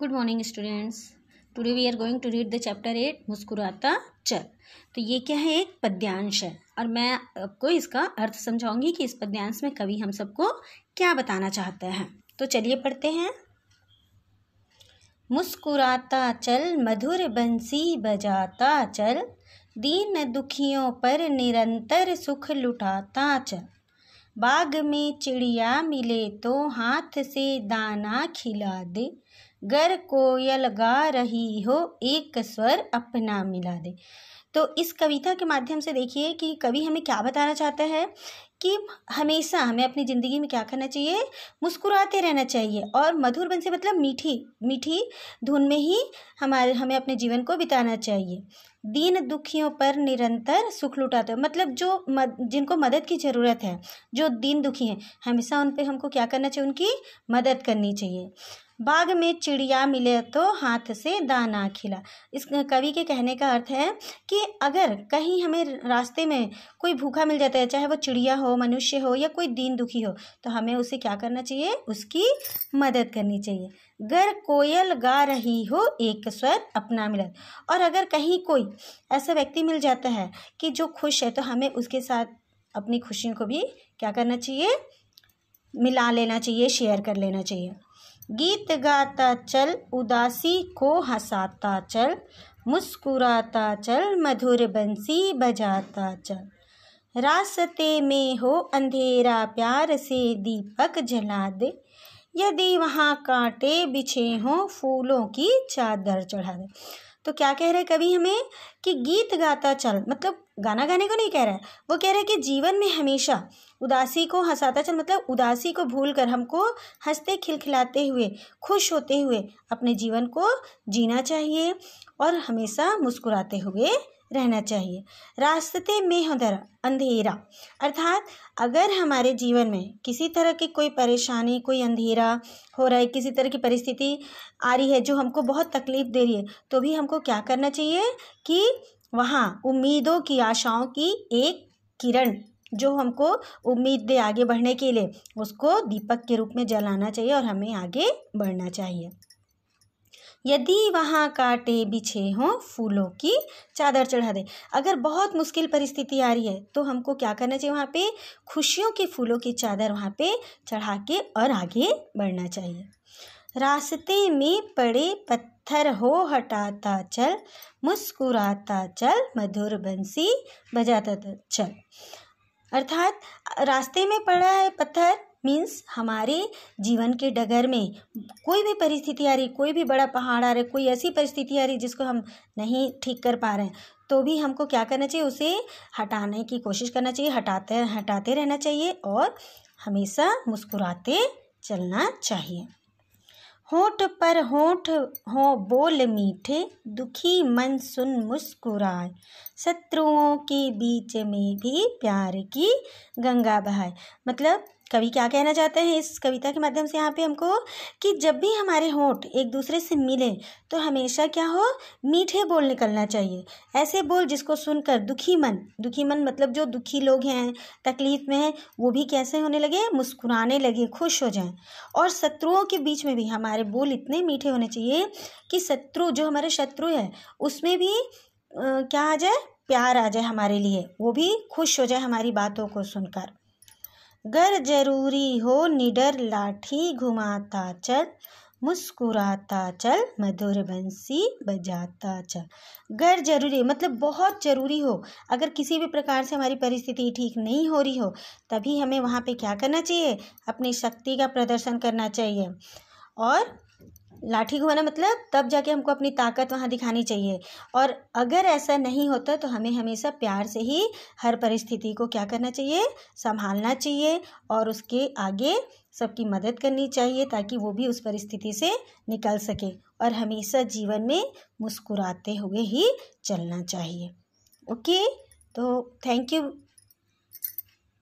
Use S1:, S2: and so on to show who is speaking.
S1: good morning students today we are going to read the chapter eight मुस्कुराता चल तो ये क्या है एक पद्यांश है और मैं आपको इसका अर्थ समझाऊंगी कि इस पद्यांश में कवि हम सबको क्या बताना चाहते हैं तो चलिए पढ़ते हैं मुस्कुराता चल मधुर बंसी बजाता चल दीन दुखियों पर निरंतर सुख लुटाता चल बाग में चिड़िया मिले तो हाथ से दाना खिला दे गर कोयल गा रही हो एक स्वर अपना मिला दे तो इस कविता के माध्यम से देखिए कि कवि हमें क्या बताना चाहता है कि हमेशा हमें अपनी ज़िंदगी में क्या करना चाहिए मुस्कुराते रहना चाहिए और मधुर बन से मतलब मीठी मीठी धुन में ही हमारे हमें अपने जीवन को बिताना चाहिए दीन दुखियों पर निरंतर सुख लुटाते मतलब जो मद, जिनको मदद की ज़रूरत है जो दीन दुखी हैं हमेशा उन पर हमको क्या करना चाहिए उनकी मदद करनी चाहिए बाग में चिड़िया मिले तो हाथ से दाना खिला इस कवि के कहने का अर्थ है कि अगर कहीं हमें रास्ते में कोई भूखा मिल जाता है चाहे वो चिड़िया हो मनुष्य हो या कोई दीन दुखी हो तो हमें उसे क्या करना चाहिए उसकी मदद करनी चाहिए गर कोयल गा रही हो एक स्वर अपना मिलन और अगर कहीं कोई ऐसा व्यक्ति मिल जाता है कि जो खुश है तो हमें उसके साथ अपनी खुशियों को भी क्या करना चाहिए मिला लेना चाहिए शेयर कर लेना चाहिए गीत गाता चल उदासी को हंसाता चल मुस्कुराता चल मधुर बंसी बजाता चल रास्ते में हो अंधेरा प्यार से दीपक जला दे यदि वहाँ कांटे बिछे हों फूलों की चादर चढ़ा दे तो क्या कह रहे कवि हमें कि गीत गाता चल मतलब गाना गाने को नहीं कह रहा है वो कह रहा है कि जीवन में हमेशा उदासी को हंसाता चल मतलब उदासी को भूल कर हमको हंसते खिलखिलाते हुए खुश होते हुए अपने जीवन को जीना चाहिए और हमेशा मुस्कुराते हुए रहना चाहिए रास्ते में उधर अंधेरा अर्थात अगर हमारे जीवन में किसी तरह की कोई परेशानी कोई अंधेरा हो रहा है किसी तरह की परिस्थिति आ रही है जो हमको बहुत तकलीफ़ दे रही है तो भी हमको क्या करना चाहिए कि वहाँ उम्मीदों की आशाओं की एक किरण जो हमको उम्मीद दे आगे बढ़ने के लिए उसको दीपक के रूप में जलाना चाहिए और हमें आगे बढ़ना चाहिए यदि वहाँ कांटे बिछे हों फूलों की चादर चढ़ा दे अगर बहुत मुश्किल परिस्थिति आ रही है तो हमको क्या करना चाहिए वहाँ पे खुशियों के फूलों की चादर वहाँ पे चढ़ा के और आगे बढ़ना चाहिए रास्ते में पड़े पत्थर हो हटाता चल मुस्कुराता चल मधुर बंसी बजाता चल अर्थात रास्ते में पड़ा है पत्थर मीन्स हमारे जीवन के डगर में कोई भी परिस्थिति आ रही कोई भी बड़ा पहाड़ आ रहा है कोई ऐसी परिस्थिति आ रही जिसको हम नहीं ठीक कर पा रहे हैं तो भी हमको क्या करना चाहिए उसे हटाने की कोशिश करना चाहिए हटाते हटाते रहना चाहिए और हमेशा मुस्कुराते चलना चाहिए होठ पर होठ हो बोल मीठे दुखी मन सुन मुस्कुराए शत्रुओं के बीच में भी प्यार की गंगा बहाए मतलब कवि क्या कहना चाहते हैं इस कविता के माध्यम से यहाँ पे हमको कि जब भी हमारे होंठ एक दूसरे से मिले तो हमेशा क्या हो मीठे बोल निकलना चाहिए ऐसे बोल जिसको सुनकर दुखी मन दुखी मन मतलब जो दुखी लोग हैं तकलीफ में हैं वो भी कैसे होने लगे मुस्कुराने लगे खुश हो जाएं और शत्रुओं के बीच में भी हमारे बोल इतने मीठे होने चाहिए कि शत्रु जो हमारे शत्रु है उसमें भी आ, क्या आ जाए प्यार आ जाए हमारे लिए वो भी खुश हो जाए हमारी बातों को सुनकर गर जरूरी हो निडर लाठी घुमाता चल मुस्कुराता चल मधुर बंसी बजाता चल गैर जरूरी मतलब बहुत ज़रूरी हो अगर किसी भी प्रकार से हमारी परिस्थिति ठीक नहीं हो रही हो तभी हमें वहाँ पे क्या करना चाहिए अपनी शक्ति का प्रदर्शन करना चाहिए और लाठी घुमाना मतलब तब जाके हमको अपनी ताकत वहाँ दिखानी चाहिए और अगर ऐसा नहीं होता तो हमें हमेशा प्यार से ही हर परिस्थिति को क्या करना चाहिए संभालना चाहिए और उसके आगे सबकी मदद करनी चाहिए ताकि वो भी उस परिस्थिति से निकल सके और हमेशा जीवन में मुस्कुराते हुए ही चलना चाहिए ओके तो थैंक यू